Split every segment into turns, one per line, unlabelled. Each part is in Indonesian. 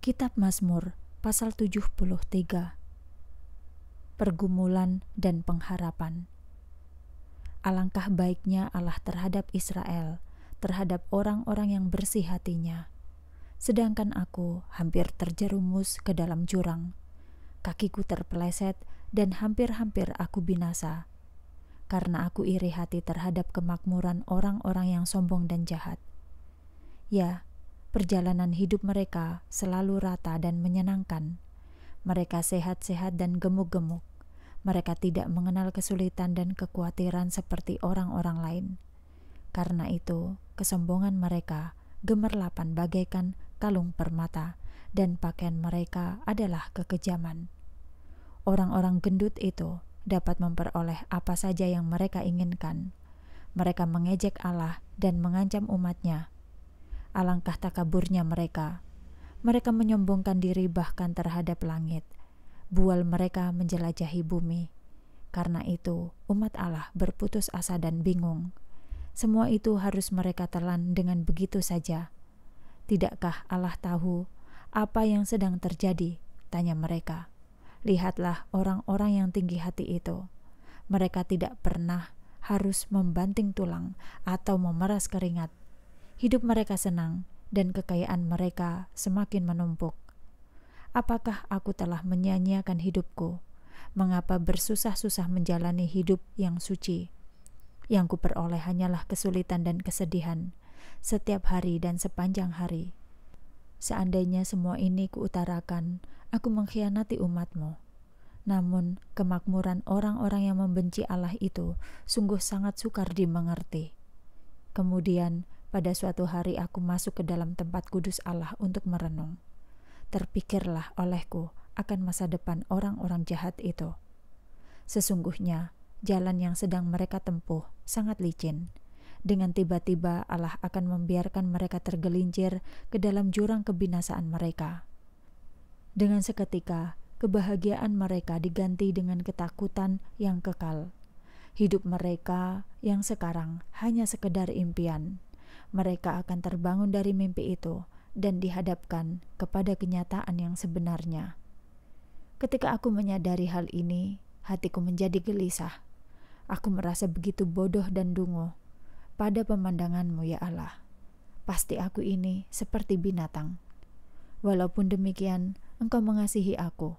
Kitab Mazmur pasal 73 Pergumulan dan pengharapan Alangkah baiknya Allah terhadap Israel, terhadap orang-orang yang bersih hatinya. Sedangkan aku hampir terjerumus ke dalam jurang. Kakiku terpeleset dan hampir-hampir aku binasa. Karena aku iri hati terhadap kemakmuran orang-orang yang sombong dan jahat. Ya, Perjalanan hidup mereka selalu rata dan menyenangkan. Mereka sehat-sehat dan gemuk-gemuk. Mereka tidak mengenal kesulitan dan kekhawatiran seperti orang-orang lain. Karena itu, kesombongan mereka gemerlapan bagaikan kalung permata, dan pakaian mereka adalah kekejaman. Orang-orang gendut itu dapat memperoleh apa saja yang mereka inginkan. Mereka mengejek Allah dan mengancam umatnya Alangkah takaburnya mereka. Mereka menyombongkan diri bahkan terhadap langit. Bual mereka menjelajahi bumi. Karena itu, umat Allah berputus asa dan bingung. Semua itu harus mereka telan dengan begitu saja. Tidakkah Allah tahu apa yang sedang terjadi? Tanya mereka. Lihatlah orang-orang yang tinggi hati itu. Mereka tidak pernah harus membanting tulang atau memeras keringat hidup mereka senang, dan kekayaan mereka semakin menumpuk. Apakah aku telah menyanyiakan hidupku? Mengapa bersusah-susah menjalani hidup yang suci? Yang kuperoleh hanyalah kesulitan dan kesedihan setiap hari dan sepanjang hari. Seandainya semua ini kuutarakan, aku mengkhianati umatmu. Namun, kemakmuran orang-orang yang membenci Allah itu sungguh sangat sukar dimengerti. Kemudian, pada suatu hari aku masuk ke dalam tempat kudus Allah untuk merenung. Terpikirlah olehku akan masa depan orang-orang jahat itu. Sesungguhnya, jalan yang sedang mereka tempuh sangat licin. Dengan tiba-tiba Allah akan membiarkan mereka tergelincir ke dalam jurang kebinasaan mereka. Dengan seketika, kebahagiaan mereka diganti dengan ketakutan yang kekal. Hidup mereka yang sekarang hanya sekedar impian mereka akan terbangun dari mimpi itu dan dihadapkan kepada kenyataan yang sebenarnya. Ketika aku menyadari hal ini, hatiku menjadi gelisah. Aku merasa begitu bodoh dan dungu pada pemandanganmu, ya Allah. Pasti aku ini seperti binatang. Walaupun demikian, Engkau mengasihi aku,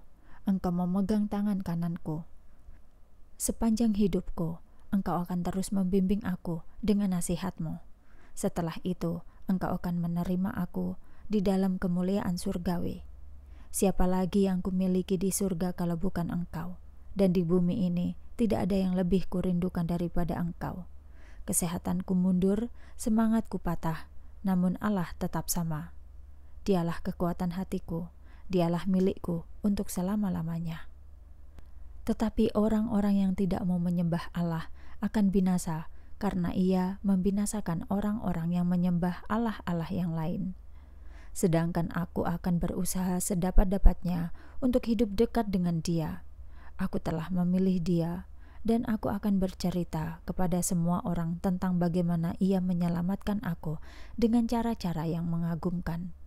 Engkau memegang tangan kananku. Sepanjang hidupku, Engkau akan terus membimbing aku dengan nasihatmu. Setelah itu, engkau akan menerima aku di dalam kemuliaan surgawi. Siapa lagi yang kumiliki di surga kalau bukan engkau? Dan di bumi ini tidak ada yang lebih kurindukan daripada engkau. Kesehatanku mundur, semangatku patah, namun Allah tetap sama. Dialah kekuatan hatiku, dialah milikku untuk selama-lamanya. Tetapi orang-orang yang tidak mau menyembah Allah akan binasa karena ia membinasakan orang-orang yang menyembah allah-allah yang lain. Sedangkan aku akan berusaha sedapat-dapatnya untuk hidup dekat dengan Dia. Aku telah memilih Dia, dan aku akan bercerita kepada semua orang tentang bagaimana Ia menyelamatkan aku dengan cara-cara yang mengagumkan.